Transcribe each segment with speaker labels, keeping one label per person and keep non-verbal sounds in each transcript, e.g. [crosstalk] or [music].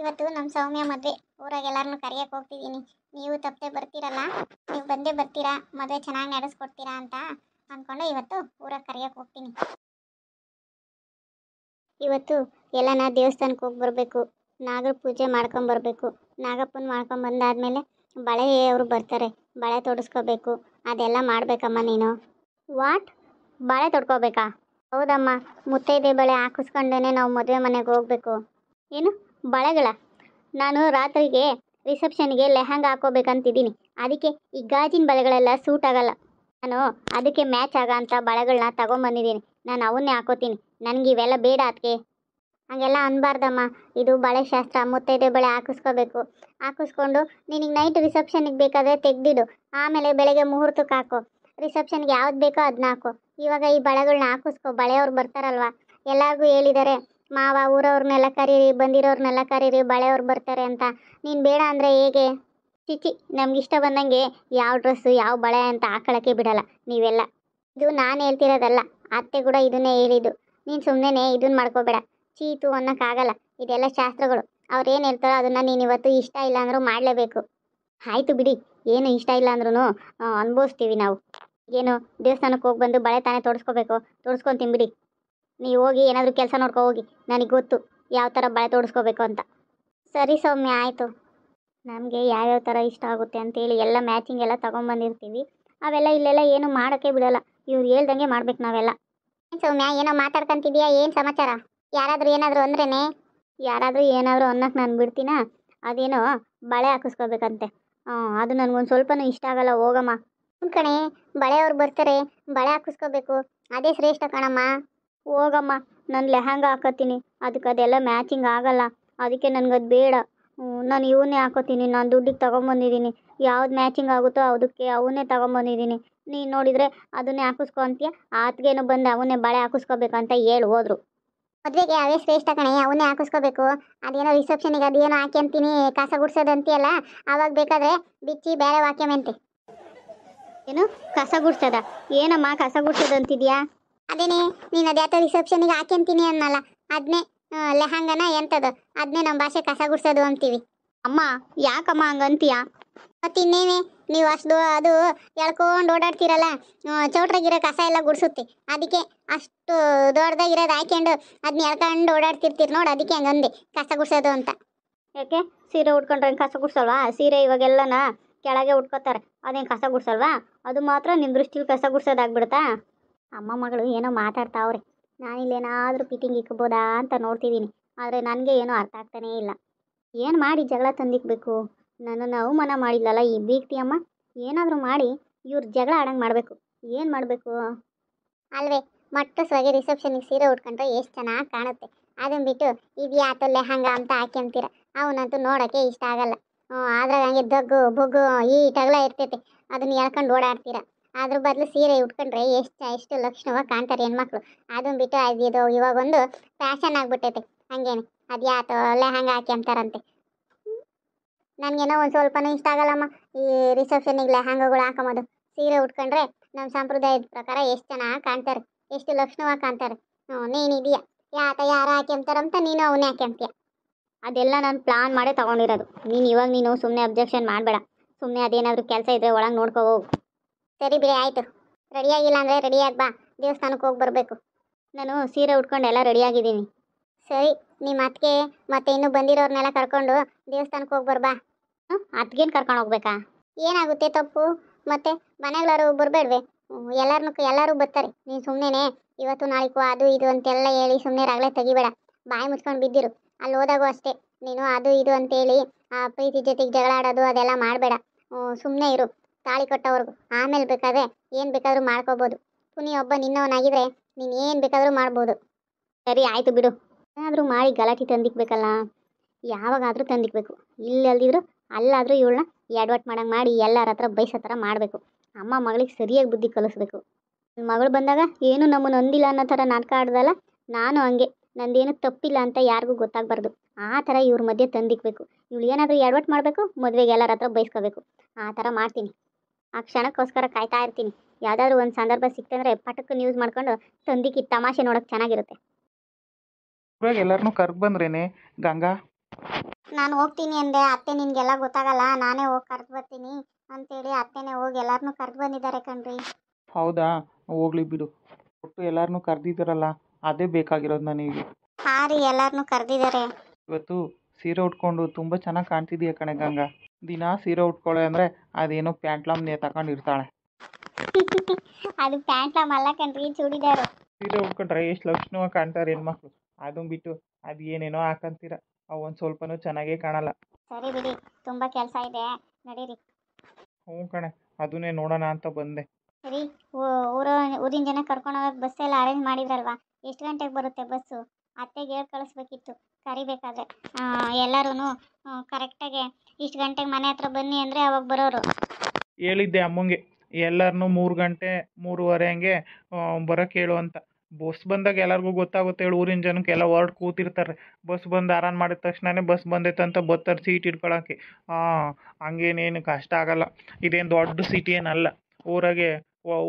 Speaker 1: ಇವತ್ತು ನಮ್ಮ ಸೌಮ್ಯ ಮದುವೆ ಊರಾಗ ಎಲ್ಲರನ್ನೂ ಕರೆಯಕ್ಕೆ ಹೋಗ್ತಿದ್ದೀನಿ ನೀವು ತಪ್ಪದೆ ಬರ್ತೀರಲ್ಲ ನೀವು ಬಂದೇ ಬರ್ತೀರಾ ಮದುವೆ ಚೆನ್ನಾಗಿ ನಡೆಸ್ಕೊಡ್ತೀರಾ ಅಂತ ಅಂದ್ಕೊಂಡು ಇವತ್ತು ಊರಾಗ ಕರೆಯಕ್ಕೆ ಹೋಗ್ತೀನಿ ಇವತ್ತು ಎಲ್ಲನ ದೇವಸ್ಥಾನಕ್ಕೆ ಹೋಗಿ ಬರಬೇಕು ನಾಗರ ಪೂಜೆ ಮಾಡ್ಕೊಂಬರ್ಬೇಕು ನಾಗಪ್ಪನ ಮಾಡ್ಕೊಂಡು ಬಂದಾದಮೇಲೆ ಬಳೆ ಅವರು ಬರ್ತಾರೆ ಬಳೆ ತೊಡಿಸ್ಕೋಬೇಕು ಅದೆಲ್ಲ ಮಾಡಬೇಕಮ್ಮ ನೀನು ವಾಟ್ ಬಳೆ ತೊಡ್ಕೋಬೇಕಾ ಹೌದಮ್ಮ ಮುತ್ತೈದೆ ಬಳೆ ಹಾಕಿಸ್ಕೊಂಡೇ ನಾವು ಮದುವೆ ಮನೆಗೆ ಹೋಗಬೇಕು ಏನು ಬಳೆಗಳ ನಾನು ರಾತ್ರಿಗೆ ರಿಸೆಪ್ಷನ್ಗೆ ಲೆಹಂಗ ಹಾಕೋಬೇಕಂತಿದ್ದೀನಿ ಅದಕ್ಕೆ ಈ ಗಾಜಿನ ಬಳೆಗಳೆಲ್ಲ ಸೂಟ್ ಆಗಲ್ಲ ನಾನು ಅದಕ್ಕೆ ಮ್ಯಾಚ್ ಆಗೋ ಅಂಥ ಬಳೆಗಳನ್ನ ತಗೊಂಬಂದಿದ್ದೀನಿ ನಾನು ಅವನ್ನೇ ಹಾಕೋತೀನಿ ನನಗೆ ಇವೆಲ್ಲ ಬೇಡ ಅದಕ್ಕೆ ಹಾಗೆಲ್ಲ ಅನ್ಬಾರ್ದಮ್ಮ ಇದು ಬಳೆ ಶಾಸ್ತ್ರ ಮುತ್ತೈದೆ ಬಳೆ ಹಾಕಿಸ್ಕೋಬೇಕು ಹಾಕಿಸ್ಕೊಂಡು ನಿನಗೆ ನೈಟ್ ರಿಸೆಪ್ಷನಿಗೆ ಬೇಕಾದರೆ ತೆಗೆದಿಡು ಆಮೇಲೆ ಬೆಳಗ್ಗೆ ಮುಹೂರ್ತಕ್ಕೆ ಹಾಕೋ ರಿಸೆಪ್ಷನ್ಗೆ ಯಾವ್ದು ಬೇಕೋ ಅದನ್ನ ಹಾಕೋ ಇವಾಗ ಈ ಬಳೆಗಳನ್ನ ಹಾಕಿಸ್ಕೊ ಬಳೆಯವ್ರು ಬರ್ತಾರಲ್ವ ಎಲ್ಲರಿಗೂ ಹೇಳಿದ್ದಾರೆ ಮಾವ ಊರವ್ರನ್ನೆಲ್ಲ ಕರೀರಿ ಬಂದಿರೋರ್ನೆಲ್ಲ ಕರೀರಿ ಬಳೆಯವ್ರು ಬರ್ತಾರೆ ಅಂತ ನೀನು ಬೇಡ ಅಂದರೆ ಹೇಗೆ ಚಿಚಿ ಇಷ್ಟ ಬಂದಂಗೆ ಯಾವ ಡ್ರೆಸ್ಸು ಯಾವ ಬಳೆ ಅಂತ ಹಾಕೊಳ್ಳೋಕ್ಕೆ ಬಿಡಲ್ಲ ನೀವೆಲ್ಲ ಇದು ನಾನು ಹೇಳ್ತಿರೋದಲ್ಲ ಅತ್ತೆ ಕೂಡ ಇದನ್ನೇ ಹೇಳಿದ್ದು ನೀನು ಸುಮ್ಮನೆ ಇದನ್ನ ಮಾಡ್ಕೋಬೇಡ ಚೀತು ಅನ್ನೋಕ್ಕಾಗಲ್ಲ ಇದೆಲ್ಲ ಶಾಸ್ತ್ರಗಳು ಅವ್ರು ಏನು ಹೇಳ್ತಾರೋ ಅದನ್ನು ನೀನು ಇವತ್ತು ಇಷ್ಟ ಇಲ್ಲ ಅಂದರೂ ಮಾಡಲೇಬೇಕು ಆಯಿತು ಬಿಡಿ ಏನು ಇಷ್ಟ ಇಲ್ಲ ಅಂದ್ರೂ ಅನುಭವಿಸ್ತೀವಿ ನಾವು ಏನು ದೇವಸ್ಥಾನಕ್ಕೆ ಹೋಗಿ ಬಂದು ಬಳೆ ತಾನೇ ತೋರಿಸ್ಕೋಬೇಕು ತೋರಿಸ್ಕೊಂತೀನಿ ಬಿಡಿ ನೀವು ಹೋಗಿ ಏನಾದರೂ ಕೆಲಸ ನೋಡ್ಕೊ ಹೋಗಿ ನನಗೆ ಗೊತ್ತು ಯಾವ ಥರ ಬಳೆ ತೋಡಿಸ್ಕೋಬೇಕು ಅಂತ ಸರಿ ಸೌಮ್ಯ ಆಯಿತು ನಮಗೆ ಯಾವ್ಯಾವ ಥರ ಇಷ್ಟ ಆಗುತ್ತೆ ಅಂತೇಳಿ ಎಲ್ಲ ಮ್ಯಾಚಿಂಗ್ ಎಲ್ಲ ತೊಗೊಂಬಂದಿರ್ತೀವಿ ಅವೆಲ್ಲ ಇಲ್ಲೆಲ್ಲ ಏನು ಮಾಡೋಕ್ಕೆ ಬಿಡೋಲ್ಲ ಇವ್ರು ಹೇಳ್ದಂಗೆ ಮಾಡ್ಬೇಕು ನಾವೆಲ್ಲ ಏನು ಸೌಮ್ಯ ಏನೋ ಮಾತಾಡ್ಕೊಂತಿದ್ಯಾ ಏನು ಸಮಾಚಾರ ಯಾರಾದರೂ ಏನಾದರೂ ಅಂದ್ರೇನೆ ಯಾರಾದರೂ ಏನಾದರೂ ಅನ್ನೋಕೆ ನಾನು ಬಿಡ್ತೀನಾ ಅದೇನೋ ಬಳೆ ಹಾಕಿಸ್ಕೋಬೇಕಂತೆ ಹಾಂ ಅದು ನನಗೊಂದು ಸ್ವಲ್ಪನೂ ಇಷ್ಟ ಆಗಲ್ಲ ಹೋಗಮ್ಮ ಕಣೆ ಬಳೆ ಬರ್ತಾರೆ ಬಳೆ ಹಾಕಿಸ್ಕೋಬೇಕು ಅದೇ ಶ್ರೇಷ್ಠ ಕಣಮ್ಮ ಹೋಗಮ್ಮ ನಾನು ಲೆಹಂಗ ಹಾಕೋತೀನಿ ಅದಕ್ಕೆ ಅದೆಲ್ಲ ಮ್ಯಾಚಿಂಗ್ ಆಗಲ್ಲ ಅದಕ್ಕೆ ಅದು ಬೇಡ ನಾನು ಇವನ್ನೇ ಹಾಕೋತೀನಿ ನಾನು ದುಡ್ಡಿಗೆ ತೊಗೊಂಬಂದಿದ್ದೀನಿ ಯಾವ್ದು ಮ್ಯಾಚಿಂಗ್ ಆಗುತ್ತೋ ಅದಕ್ಕೆ ಅವನ್ನೇ ತೊಗೊಂಬಂದಿದ್ದೀನಿ ನೀನು ನೋಡಿದರೆ ಅದನ್ನೇ ಹಾಕಿಸ್ಕೊ ಅಂತೀಯ ಆತ್ಗೇನು ಬಂದು ಅವನ್ನೇ ಬಳೆ ಹಾಕಿಸ್ಕೋಬೇಕಂತ ಹೇಳಿ ಹೋದರು ಮದುವೆಗೆ ಯಾವುದೇ ಶ್ರೇಷ್ಠ ಕಣೆ ಅವನ್ನೇ ಹಾಕಿಸ್ಕೋಬೇಕು ಅದೇನೋ ರಿಸೆಪ್ಷನಿಗೆ ಅದೇನೋ ಹಾಕಿ ಅಂತೀನಿ ಕಸ ಗುಡ್ಸೋದಂತೀಯಲ್ಲ ಆವಾಗ ಬೇಕಾದರೆ ಬಿಚ್ಚಿ ಬೇರೆ ವಾಕ್ಯಮಂತೆ ಏನು ಕಸ ಗುಡ್ಸೋದ ಏನಮ್ಮ ಕಸ ಗುಡ್ಸೋದಂತಿದ್ಯಾ ಅದೇನೇ ನೀನು ಅದ್ಯಾತೋ ರಿಸೆಪ್ಷನಿಗೆ ಹಾಕೊಂತೀನಿ ಅನ್ನಲ್ಲ ಅದನ್ನೇ ಲೆಹಂಗನ ಎಂಥದ್ದು ಅದನ್ನೇ ನಮ್ಮ ಭಾಷೆ ಕಸ ಗುಡ್ಸೋದು ಅಂತೀವಿ ಅಮ್ಮ ಯಾಕಮ್ಮ ಹಂಗಂತೀಯ ಮತ್ತು ಇನ್ನೇನೆ ನೀವು ಅಷ್ಟು ಅದು ಎಳ್ಕೊಂಡು ಓಡಾಡ್ತೀರಲ್ಲ ಚೌಟ್ರಾಗಿರೋ ಕಸ ಎಲ್ಲ ಗುಡಿಸುತ್ತೆ ಅದಕ್ಕೆ ಅಷ್ಟು ದೊಡ್ಡದಾಗಿರೋದು ಹಾಕೊಂಡು ಅದನ್ನ ಎಳ್ಕೊಂಡು ಓಡಾಡ್ತಿರ್ತೀರಿ ನೋಡಿ ಅದಕ್ಕೆ ಹಂಗಂದೆ ಕಸ ಗುಡ್ಸೋದು ಅಂತ ಯಾಕೆ ಸೀರೆ ಉಟ್ಕೊಂಡ್ರೆ ಕಸ ಗುಡ್ಸಲ್ವಾ ಸೀರೆ ಇವಾಗೆಲ್ಲನ ಕೆಳಗೆ ಉಟ್ಕೋತಾರೆ ಅದೇನು ಕಸ ಗುಡ್ಸಲ್ವಾ ಅದು ಮಾತ್ರ ನಿಮ್ಮ ದೃಷ್ಟಿಲಿ ಕಸ ಗುಡ್ಸೋದಾಗ್ಬಿಡುತ್ತಾ ಅಮ್ಮ ಮಗಳು ಏನೋ ನಾನು ನಾನಿಲ್ಲೇನಾದರೂ ಪಿಟಿಂಗ್ ಇಕ್ಕಬೋದಾ ಅಂತ ನೋಡ್ತಿದ್ದೀನಿ ಆದರೆ ನನಗೆ ಏನೂ ಅರ್ಥ ಆಗ್ತಾನೇ ಇಲ್ಲ ಏನು ಮಾಡಿ ಜಗಳ ತಂದಿಕ್ಬೇಕು ನನ್ನನ್ನು ಅವಮಾನ ಮಾಡಿಲ್ಲಲ್ಲ ಈ ಬೀಗ್ತಿ ಅಮ್ಮ ಏನಾದರೂ ಮಾಡಿ ಇವ್ರು ಜಗಳ ಆಡಂಗೆ ಮಾಡಬೇಕು ಏನು ಮಾಡಬೇಕು ಅಲ್ವೇ ಮೊಟ್ಟ ಸೊಗೆ ರಿಸೆಪ್ಷನಿಗೆ ಸೀರೆ ಉಟ್ಕೊಂಡ್ರೆ ಎಷ್ಟು ಚೆನ್ನಾಗಿ ಕಾಣುತ್ತೆ ಅದನ್ನ ಬಿಟ್ಟು ಇದು ಯಾತೋ ಹಂಗ ಅಂತ ಹಾಕ್ಯಂತೀರ ಅವನಂತೂ ನೋಡೋಕ್ಕೆ ಇಷ್ಟ ಆಗಲ್ಲ ಹ್ಞೂ ಅದ್ರಾಗ ಹಂಗೆ ದಗ್ಗು ಬೊಗ್ಗು ಈ ಟಗಲ ಇರ್ತೈತೆ ಅದನ್ನ ಎಳ್ಕೊಂಡು ಓಡಾಡ್ತೀರ ಅದ್ರ ಬದಲು ಸೀರೆ ಉಟ್ಕೊಂಡ್ರೆ ಎಷ್ಟು ಎಷ್ಟು ಲಕ್ಷಣವಾಗಿ ಕಾಣ್ತಾರೆ ಹೆಣ್ಮಕ್ಳು ಅದನ್ನು ಬಿಟ್ಟು ಅದು ಇದು ಒಂದು ಫ್ಯಾಷನ್ ಆಗಿಬಿಟ್ಟೈತೆ ಹಂಗೇನೆ ಅದು ಯಾತೋ ಹಾಕಿ ಅಂತಾರಂತೆ ನನಗೇನೋ ಒಂದು ಸ್ವಲ್ಪನೂ ಇಷ್ಟ ಆಗಲ್ಲಮ್ಮ ಈ ರಿಸೆಪ್ಷನಿಗೆ ಹಂಗಗಳು ಹಾಕೊಂಬೋದು ಸೀರೆ ಉಟ್ಕೊಂಡ್ರೆ ನಮ್ಮ ಸಂಪ್ರದಾಯದ ಪ್ರಕಾರ ಎಷ್ಟು ಚೆನ್ನಾಗಿ ಕಾಣ್ತಾರೆ ಎಷ್ಟು ಲಕ್ಷಣವಾಗಿ ಕಾಣ್ತಾರೆ ಹ್ಞೂ ನೀನಿದ್ಯಾ ಯಾತ ಯಾರು ಹಾಕ್ಯಂತಾರಂತ ನೀನು ಅವನೇ ಹಾಕ್ಯಂತೀಯ ಅದೆಲ್ಲ ನಾನು ಪ್ಲಾನ್ ಮಾಡೇ ತೊಗೊಂಡಿರೋದು ನೀನು ಇವಾಗ ನೀನು ಸುಮ್ಮನೆ ಅಬ್ಜೆಕ್ಷನ್ ಮಾಡಬೇಡ ಸುಮ್ಮನೆ ಅದೇನಾದರೂ ಕೆಲಸ ಇದ್ರೆ ಒಳಗೆ ನೋಡ್ಕೋ ಹೋಗು ಸರಿ ಬಿಡಿ ಆಯಿತು ರೆಡಿಯಾಗಿಲ್ಲ ಅಂದರೆ ರೆಡಿಯಾಗಿ ಬಾ ದೇವಸ್ಥಾನಕ್ಕೆ ಹೋಗಿ ಬರಬೇಕು ನಾನು ಸೀರೆ ಉಟ್ಕೊಂಡು ಎಲ್ಲ ರೆಡಿಯಾಗಿದ್ದೀನಿ ಸರಿ ನಿಮ್ಮ ಅತ್ತಿಗೆ ಮತ್ತೆ ಇನ್ನೂ ಬಂದಿರೋರ್ನೆಲ್ಲ ಕರ್ಕೊಂಡು ದೇವಸ್ಥಾನಕ್ಕೆ ಹೋಗಿ ಬರಬಾ ಹ್ಞೂ ಅತ್ಗೇನು ಕರ್ಕೊಂಡು ಹೋಗ್ಬೇಕಾ ಏನಾಗುತ್ತೆ ತಪ್ಪು ಮತ್ತೆ ಮನೆಗಳವರು ಬರಬೇಡ್ವೆ ಎಲ್ಲರನ್ನು ಎಲ್ಲರೂ ಬರ್ತಾರೆ ನೀನು ಸುಮ್ಮನೆ ಇವತ್ತು ನಾಲ್ಕು ಅದು ಇದು ಅಂತೆಲ್ಲ ಹೇಳಿ ಸುಮ್ಮನೆ ರಾಗಲೇ ತೆಗಿಬೇಡ ಬಾಯಿ ಮುಚ್ಕೊಂಡು ಬಿದ್ದಿರು ಅಲ್ಲಿ ಹೋದಾಗೂ ಅಷ್ಟೇ ನೀನು ಅದು ಇದು ಅಂತೇಳಿ ಆ ಪ್ರೀತಿ ಜೊತೆಗೆ ಜಗಳ ಆಡೋದು ಅದೆಲ್ಲ ಮಾಡಬೇಡ ಸುಮ್ಮನೆ ಇರು ತಾಳಿ ಕೊಟ್ಟವರೆಗೂ ಆಮೇಲೆ ಬೇಕಾದ್ರೆ ಏನು ಬೇಕಾದರೂ ಮಾಡ್ಕೋಬೋದು ಪುನಿ ಒಬ್ಬ ನಿನ್ನವನಾಗಿದ್ರೆ ನೀನು ಏನು ಬೇಕಾದರೂ ಮಾಡ್ಬೋದು ಸರಿ ಆಯಿತು ಬಿಡು ಏನಾದರೂ ಮಾಡಿ ಗಲಾಟೆ ತಂದಿಕ್ಬೇಕಲ್ಲ ಯಾವಾಗಾದರೂ ತಂದಿಕ್ಬೇಕು ಇಲ್ಲಿ ಅಲ್ದಿದ್ರು ಅಲ್ಲಾದರೂ ಇವಳನ್ನ ಎಡ್ವಟ್ ಮಾಡಂಗೆ ಮಾಡಿ ಎಲ್ಲರ ಹತ್ರ ಬೈಸೋ ಥರ ಮಾಡಬೇಕು ಅಮ್ಮ ಮಗಳಿಗೆ ಸರಿಯಾಗಿ ಬುದ್ಧಿ ಕಲಿಸ್ಬೇಕು ಮಗಳು ಬಂದಾಗ ಏನು ನಮ್ಮನ್ನು ಹೊಂದಿಲ್ಲ ಅನ್ನೋ ಥರ ನಾಟಕ ಆಡ್ದಲ್ಲ ನಾನು ಹಂಗೆ ನಂದೇನು ತಪ್ಪಿಲ್ಲ ಅಂತ ಯಾರಿಗೂ ಗೊತ್ತಾಗಬಾರ್ದು ಆ ಥರ ಇವ್ರ ಮಧ್ಯೆ ತಂದಿಕ್ಬೇಕು ಇವಳು ಏನಾದರೂ ಎಡವಟ್ ಮಾಡಬೇಕು ಮದುವೆಗೆ ಎಲ್ಲರ ಹತ್ರ ಬೈಸ್ಕೋಬೇಕು ಆ ಥರ ಮಾಡ್ತೀನಿ ಆ ಕ್ಷಣಕ್ಕೋಸ್ಕರ ಕಾಯ್ತಾ ಇರ್ತೀನಿ ಯಾವುದಾದ್ರೂ ಒಂದು ಸಂದರ್ಭ ಸಿಕ್ತಂದ್ರೆ ಪಟಕ್ಕನ್ನು ಯೂಸ್ ಮಾಡ್ಕೊಂಡು ತಂದಿಕ್ಕಿ ತಮಾಷೆ ನೋಡೋಕೆ ಚೆನ್ನಾಗಿರುತ್ತೆ
Speaker 2: ಇವಾಗ ಎಲ್ಲರನ್ನೂ ಬಂದ್ರೇನೆ ಗಂಗಾ
Speaker 1: ನಾನು ಹೋಗ್ತೀನಿ ಅಂದೆ ಅತ್ತೆ ನಿನಗೆಲ್ಲ ಗೊತ್ತಾಗಲ್ಲ ನಾನೇ ಹೋಗಿ ಕರ್ದು ಬರ್ತೀನಿ ಅಂತೇಳಿ ಅತ್ತೆನೇ ಹೋಗಿ ಎಲ್ಲರನ್ನೂ ಕರ್ದು ಬಂದಿದ್ದಾರೆ ಕಣ್ರಿ
Speaker 2: ಹೌದಾ ಹೋಗ್ಲಿ ಬಿಡು ಒಟ್ಟು ಎಲ್ಲರನ್ನೂ ಕರೆದಿದ್ದೀರಲ್ಲ ಅದೇ ಬೇಕಾಗಿರೋದು ನನಗೆ
Speaker 1: ಹಾಂ ರೀ ಎಲ್ಲರನ್ನೂ ಕರೆದಿದ್ದಾರೆ
Speaker 2: ಇವತ್ತು ಸೀರೆ ಉಟ್ಕೊಂಡು ತುಂಬ ಚೆನ್ನಾಗಿ ಕಾಣ್ತಿದೀಯ ಕಣೆ ಗಂಗಾ ದಿನ ಸೀರೆ ಉಟ್ಕೊಳ್ಳೆ ಅಂದ್ರೆ ಅದೇನೋ ಪ್ಯಾಂಟ್ಲಮ್ ನೇ ಇರ್ತಾಳೆ
Speaker 1: [laughs] ಅದು ಪ್ಯಾಂಟ್ಲಮ್ ಅಲ್ಲ ಕಣ್ರಿ
Speaker 2: ಚೂಡಿದಾರು ಸೀರೆ ಉಟ್ಕೊಂಡ್ರೆ ಎಷ್ಟು ಲಕ್ಷಣವಾಗಿ ಕಾಣ್ತಾರೆ ಹೆಣ್ಮಕ್ಳು ಅದು ಬಿಟ್ಟು ಅದು ಏನೇನೋ ಹಾಕಂತೀರ ಅವು ಒಂದು ಸ್ವಲ್ಪನೂ ಚೆನ್ನಾಗೇ ಕಾಣಲ್ಲ
Speaker 1: ಸರಿ ಬಿಡಿ ತುಂಬಾ ಕೆಲಸ ಇದೆ ನಡೀರಿ
Speaker 2: ಹ್ಞೂ ಕಣೆ ಅದನ್ನೇ ನೋಡೋಣ ಅಂತ ಬಂದೆ
Speaker 1: ಸರಿ ಊರ ಊರಿನ ಜನ ಕರ್ಕೊಂಡು ಹೋಗಕ್ಕೆ ಬಸ್ ಎಲ್ಲ ಅರೇಂಜ್ ಮಾಡಿದ್ರಲ್ವಾ ಎಷ್ಟು ಗಂಟೆಗೆ ಬರುತ್ತೆ ಬಸ್ಸು ಅತ್ತೆಗೆ ಹೇಳಿ ಕಳಿಸ್ಬೇಕಿತ್ತು ಕರಿಬೇಕಾದ್ರೆ ಎಲ್ಲರೂ ಕರೆಕ್ಟಾಗೆ ಇಷ್ಟು ಗಂಟೆಗೆ ಮನೆ ಹತ್ರ ಬನ್ನಿ ಅಂದರೆ ಅವಾಗ ಬರೋರು
Speaker 2: ಹೇಳಿದ್ದೆ ಅಮ್ಮಂಗೆ ಎಲ್ಲರನ್ನೂ ಮೂರು ಗಂಟೆ ಮೂರುವರೆ ಹಂಗೆ ಬರಕ್ಕೆ ಹೇಳು ಅಂತ ಬಸ್ ಬಂದಾಗ ಎಲ್ಲರಿಗೂ ಗೊತ್ತಾಗುತ್ತೆ ಹೇಳು ಊರಿನ ಜನಕ್ಕೆ ಎಲ್ಲ ಹೊರಟು ಕೂತಿರ್ತಾರೆ ಬಸ್ ಬಂದು ಆರಾಮ್ ಮಾಡಿದ ತಕ್ಷಣನೇ ಬಸ್ ಬಂದೈತೆ ಅಂತ ಬರ್ತಾರೆ ಸೀಟ್ ಇಟ್ಕೊಳಕ್ಕೆ ಹಾಂ ಹಂಗೇನೇನು ಕಷ್ಟ ಆಗಲ್ಲ ಇದೇನು ದೊಡ್ಡ ಸಿಟಿ ಏನಲ್ಲ ಊರಾಗೆ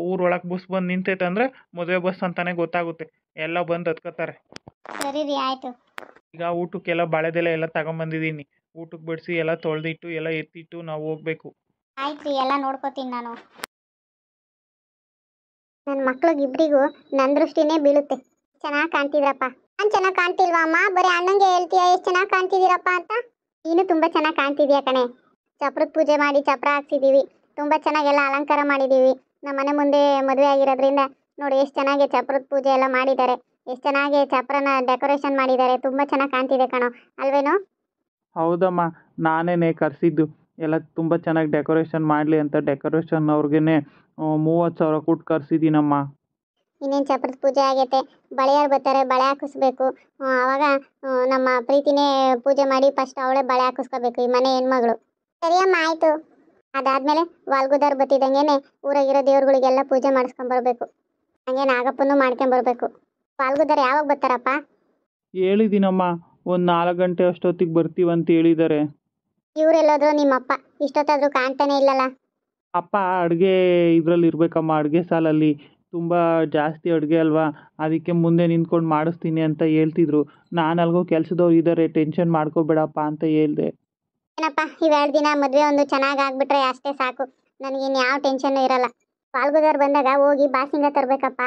Speaker 2: ಊರೊಳಗೆ ಬಸ್ ಬಂದು ನಿಂತೈತೆ ಅಂದ್ರೆ ಮದುವೆ ಬಸ್ ಅಂತಾನೆ ಗೊತ್ತಾಗುತ್ತೆ ಎಲ್ಲ ಬಂದು ಹತ್ಕೋತಾರೆ
Speaker 1: ಸರಿ ರೀ ಆಯಿತು
Speaker 2: ಈಗ ಊಟಕ್ಕೆಲ್ಲ ಬಾಳೆದೆಲೆ ಎಲ್ಲ ತಗೊಂಬಂದಿದ್ದೀನಿ ಊಟಕ್ ಬಡಿಸಿ ಎಲ್ಲ ತೊಳೆದಿಟ್ಟು ಎಲ್ಲ ಎತ್ತಿಟ್ಟು ನಾವು ಹೋಗ್ಬೇಕು
Speaker 1: ಆಯ್ತು ಎಲ್ಲ ನೋಡ್ಕೋತೀನಿ ನಾನು ನನ್ನ ಇಬ್ರಿಗೂ ನನ್ ದೃಷ್ಟಿನೇ ಬೀಳುತ್ತೆ ಚೆನ್ನಾಗಿ ಕಾಣ್ತಿದ್ರಪ್ಪ ನಾನು ಚೆನ್ನಾಗಿ ಕಾಣ್ತಿಲ್ವಾ ಅಮ್ಮ ಬರೀ ಅಣ್ಣಂಗೆ ಹೇಳ್ತೀಯ ಎಷ್ಟು ಚೆನ್ನಾಗಿ ಕಾಣ್ತಿದಿರಪ್ಪ ಅಂತ ನೀನು ತುಂಬಾ ಚೆನ್ನಾಗ್ ಕಾಣ್ತಿದ್ಯಾ ಕಣೆ ಚಪ್ರದ ಪೂಜೆ ಮಾಡಿ ಚಪ್ರ ತುಂಬಾ ಚೆನ್ನಾಗಿ ಎಲ್ಲ ಅಲಂಕಾರ ಮಾಡಿದೀವಿ ನಮ್ಮ ಮನೆ ಮುಂದೆ ಮದುವೆ ಆಗಿರೋದ್ರಿಂದ ನೋಡಿ ಎಷ್ಟ್ ಚೆನ್ನಾಗಿ ಚಪ್ರದ ಪೂಜೆ ಎಲ್ಲ ಮಾಡಿದ್ದಾರೆ ಎಷ್ಟ್ ಚೆನ್ನಾಗಿ ಚಪ್ರನ ಡೆಕೋರೇಷನ್ ಮಾಡಿದ್ದಾರೆ ತುಂಬಾ ಚೆನ್ನಾಗಿ ಕಾಣ್ತಿದೆ ಕಣೋ ಅಲ್ವೇನೋ
Speaker 2: ಹೌದಮ್ಮ ನಾನೇನೆ ಕರ್ಸಿದ್ದು ಎಲ್ಲ ತುಂಬ ಚೆನ್ನಾಗಿ ಡೆಕೋರೇಷನ್ ಮಾಡಲಿ ಅಂತ ಡೆಕೋರೇಷನ್ ಅವ್ರಿಗೇನೆ ಮೂವತ್ತು ಸಾವಿರ ಕೊಟ್ಟು ಕರೆಸಿದ್ದೀನಮ್ಮ
Speaker 1: ಇನ್ನೇನು ಚಪ್ರದ ಪೂಜೆ ಆಗೈತೆ ಬಳೆಯಾರು ಬರ್ತಾರೆ ಬಳೆ ಹಾಕಿಸ್ಬೇಕು ಆವಾಗ ನಮ್ಮ ಪ್ರೀತಿನೇ ಪೂಜೆ ಮಾಡಿ ಫಸ್ಟ್ ಅವಳೇ ಬಳೆ ಹಾಕಿಸ್ಕೋಬೇಕು ಈ ಮನೆ ಹೆಣ್ಮಗಳು ಸರಿಯಮ್ಮ ಆಯಿತು ಅದಾದಮೇಲೆ ವಾಲ್ಗುದವ್ರು ಬತ್ತಿದಂಗೆ ಊರಾಗಿರೋ ದೇವ್ರುಗಳಿಗೆಲ್ಲ ಪೂಜೆ ಮಾಡಿಸ್ಕೊಂಬರ್ಬೇಕು ಹಂಗೆ ನಾಗಪ್ಪನೂ ಮಾಡ್ಕೊಂಬರ್ಬೇಕು ವಾಲ್ಗುದವ್ರು ಯಾವಾಗ ಬರ್ತಾರಪ್ಪ
Speaker 2: ಹೇಳಿದ್ದೀನಮ್ಮ ಒಂದು ನಾಲ್ಕು ಗಂಟೆ ಅಷ್ಟೊತ್ತಿಗೆ ಬರ್ತೀವಿ ಅಂತ ಹೇಳಿದ್ದಾರೆ
Speaker 1: ಇವರೆಲ್ಲೋದ್ರು ನಿಮ್ಮಪ್ಪ ಇಷ್ಟೊತ್ತಾದ್ರೂ ಕಾಣ್ತಾನೆ ಇಲ್ಲಲ್ಲ
Speaker 2: ಅಪ್ಪ ಅಡುಗೆ ಇದರಲ್ಲಿ ಇರಬೇಕಮ್ಮ ಅಡುಗೆ ಸಾಲಲ್ಲಿ ತುಂಬ ಜಾಸ್ತಿ ಅಡುಗೆ ಅಲ್ವಾ ಅದಕ್ಕೆ ಮುಂದೆ ನಿಂತ್ಕೊಂಡು ಮಾಡಿಸ್ತೀನಿ ಅಂತ ಹೇಳ್ತಿದ್ರು ನಾನು ಅಲ್ಗೋ ಕೆಲಸದವ್ರು ಇದ್ದಾರೆ ಟೆನ್ಷನ್ ಮಾಡ್ಕೋಬೇಡಪ್ಪ ಅಂತ ಹೇಳ್ದೆ
Speaker 1: ಏನಪ್ಪ ಇವೆರಡು ದಿನ ಮದುವೆ ಒಂದು ಚೆನ್ನಾಗಿ ಆಗ್ಬಿಟ್ರೆ ಅಷ್ಟೇ ಸಾಕು ನನಗೇನು ಯಾವ ಟೆನ್ಷನ್ ಇರಲ್ಲ ಪಾಲ್ಗೋದವ್ರು ಬಂದಾಗ ಹೋಗಿ ಬಾಸಿಂಗ ತರಬೇಕಪ್ಪ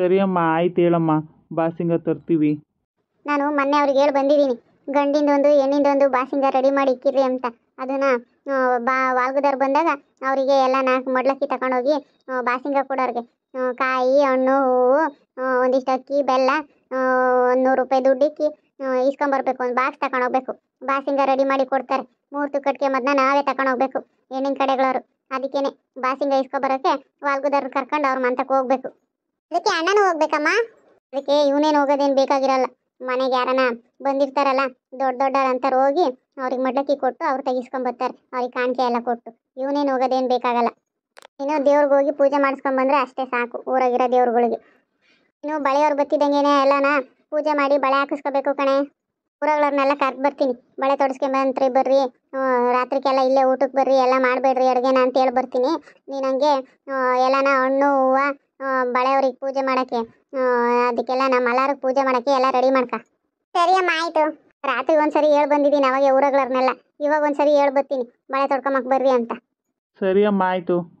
Speaker 2: ಸರಿ ಅಮ್ಮ ಆಯ್ತು ಹೇಳಮ್ಮ ಬಾಸಿಂಗ ತರ್ತೀವಿ
Speaker 1: ನಾನು ಮೊನ್ನೆ ಅವ್ರಿಗೆ ಹೇಳಿ ಬಂದಿದ್ದೀನಿ ಗಂಡಿಂದೊಂದು ಒಂದು ಬಾಸಿಂಗ ರೆಡಿ ಮಾಡಿ ಇಕ್ಕಿರಿ ಅಂತ ಅದನ್ನು ಬಾ ವಾಲ್ಗದವ್ರು ಬಂದಾಗ ಅವರಿಗೆ ಎಲ್ಲ ನಾಲ್ಕು ಮಡ್ಲಕ್ಕಿ ತಗೊಂಡೋಗಿ ಬಾಸಿಂಗ ಕೊಡೋರಿಗೆ ಕಾಯಿ ಹಣ್ಣು ಹೂವು ಒಂದಿಷ್ಟು ಅಕ್ಕಿ ಬೆಲ್ಲ ಒಂದು ನೂರು ರೂಪಾಯಿ ದುಡ್ಡು ಇಕ್ಕಿ ಇಸ್ಕೊಂಬರ್ಬೇಕು ಒಂದು ಬಾಕ್ಸ್ ಹೋಗ್ಬೇಕು ಬಾಸಿಂಗ ರೆಡಿ ಮಾಡಿ ಕೊಡ್ತಾರೆ ಮೂರ್ತು ಕಟ್ಗೆ ಮದ್ನ ನಾವೇ ಹೋಗ್ಬೇಕು ಹೆಣ್ಣಿನ ಕಡೆಗಳವರು ಅದಕ್ಕೇನೆ ಬಾಸಿಂಗ ಇಸ್ಕೊಬರೋಕ್ಕೆ ವಾಲ್ಗುದಾರ್ ಕರ್ಕೊಂಡು ಅವ್ರ ಮಂತಕ್ಕೆ ಹೋಗ್ಬೇಕು ಅದಕ್ಕೆ ಅಣ್ಣನೂ ಹೋಗ್ಬೇಕಮ್ಮ ಅದಕ್ಕೆ ಇವನೇನು ಹೋಗೋದೇನು ಬೇಕಾಗಿರಲ್ಲ ಮನೆಗೆ ಯಾರನ ಬಂದಿರ್ತಾರಲ್ಲ ದೊಡ್ಡ ಅಂತಾರ ಹೋಗಿ ಅವ್ರಿಗೆ ಮಡ್ಲಕ್ಕಿ ಕೊಟ್ಟು ಅವ್ರು ಬರ್ತಾರೆ ಅವ್ರಿಗೆ ಕಾಣಿಕೆ ಎಲ್ಲ ಕೊಟ್ಟು ಇವನೇನು ಹೋಗೋದೇನು ಬೇಕಾಗಲ್ಲ ಇನ್ನು ದೇವ್ರಿಗೆ ಹೋಗಿ ಪೂಜೆ ಮಾಡಿಸ್ಕೊಂಬಂದ್ರೆ ಅಷ್ಟೇ ಸಾಕು ಊರಾಗಿರೋ ದೇವ್ರುಗಳಿಗೆ ಇನ್ನು ಬಳೆಯವ್ರು ಬತ್ತಿದ್ದಂಗೆನೇ ಎಲ್ಲನ ಪೂಜೆ ಮಾಡಿ ಬಳೆ ಹಾಕಿಸ್ಕೋಬೇಕು ಕಣೆ ಊರಗಳವ್ರನ್ನೆಲ್ಲ ಕರೆದು ಬರ್ತೀನಿ ಬಳೆ ತೊಡಸ್ಕೊಂಬಂತ್ರಿ ಬರ್ರಿ ರಾತ್ರಿಗೆಲ್ಲ ಇಲ್ಲೇ ಊಟಕ್ಕೆ ಬರ್ರಿ ಎಲ್ಲ ಮಾಡಬೇಡ್ರಿ ಅಡುಗೆನ ಅಂತ ಹೇಳಿ ಬರ್ತೀನಿ ನೀನು ಹಂಗೆ ಎಲ್ಲನ ಹಣ್ಣು ಹೂವು ಬಳೆಯವ್ರಿಗೆ ಪೂಜೆ ಮಾಡೋಕ್ಕೆ ಅದಕ್ಕೆಲ್ಲ ನಮ್ಮ ಪೂಜೆ ಮಾಡಕ್ಕೆ ಎಲ್ಲ ರೆಡಿ ಮಾಡ್ಕ ಸರಿ ಅಮ್ಮ ಆಯಿತು ರಾತ್ರಿ ಒಂದ್ಸರಿ ಹೇಳಿ ಬಂದಿದ್ದೀನಿ ಅವಾಗ ಊರಗಳನ್ನೆಲ್ಲ ಇವಾಗ ಒಂದ್ಸರಿ ಹೇಳಿ ಬರ್ತೀನಿ ಮಳೆ ತೊಡ್ಕೊಂಬಕ್ಕೆ ಬರ್ರಿ ಅಂತ
Speaker 2: ಸರಿಯಮ್ಮ ಅಮ್ಮ